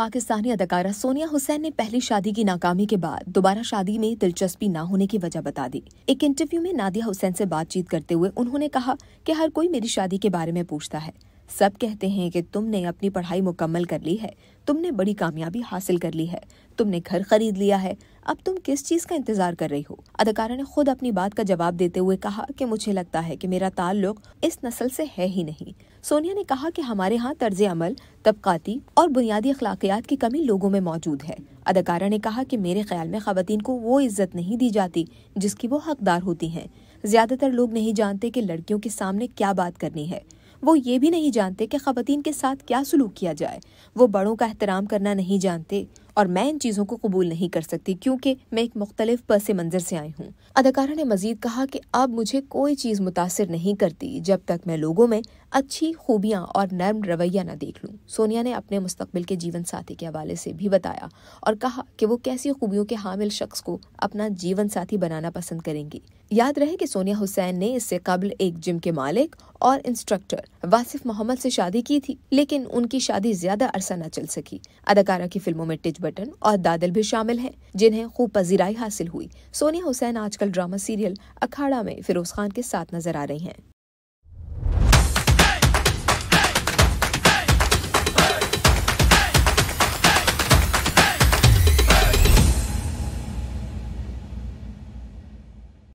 पाकिस्तानी अदाकारा सोनिया हुसैन ने पहली शादी की नाकामी के बाद दोबारा शादी में दिलचस्पी ना होने की वजह बता दी एक इंटरव्यू में नादिया हुसैन से बातचीत करते हुए उन्होंने कहा कि हर कोई मेरी शादी के बारे में पूछता है सब कहते हैं कि तुमने अपनी पढ़ाई मुकम्मल कर ली है तुमने बड़ी कामयाबी हासिल कर ली है तुमने घर खरीद लिया है अब तुम किस चीज़ का इंतज़ार कर रही हो अदाकारा ने खुद अपनी बात का जवाब देते हुए कहा कि मुझे लगता है कि मेरा ताल्लुक इस नस्ल से है ही नहीं सोनिया ने कहा कि हमारे यहाँ तर्ज अमल तबकाती और बुनियादी अखलाकियात की कमी लोगों में मौजूद है अदाकारा ने कहा कि मेरे ख्याल में खातन को वो इज्जत नहीं दी जाती जिसकी वो हकदार होती हैं ज़्यादातर लोग नहीं जानते कि लड़कियों के सामने क्या बात करनी है वो ये भी नहीं जानते कि ख़वान के साथ क्या सलूक किया जाए वो बड़ों का एहतराम करना नहीं जानते और मैं इन चीज़ों को कबूल नहीं कर सकती क्योंकि मैं एक मुख्तलिफ पस मंजर से आई हूँ अदाकारा ने मजीद कहा कि अब मुझे कोई चीज़ मुतासर नहीं करती जब तक मैं लोगों में अच्छी खूबियाँ और नर्म रवैया ना देख लूँ सोनिया ने अपने मुस्तबिल के जीवन साथी के हवाले से भी बताया और कहा कि वो कैसी खूबियों के हामिल शख्स को अपना जीवन साथी बनाना पसंद करेंगी याद रहे कि सोनिया हुसैन ने इससे कबल एक जिम के मालिक और इंस्ट्रक्टर वासिफ मोहम्मद से शादी की थी लेकिन उनकी शादी ज्यादा अरसा न चल सकी अदाकारा की फिल्मों में टिच बटन और दादिल भी शामिल हैं जिन्हें खूब पजीराई हासिल हुई सोनिया हुसैन आजकल ड्रामा सीरियल अखाड़ा में फिरोज खान के साथ नजर आ रही हैं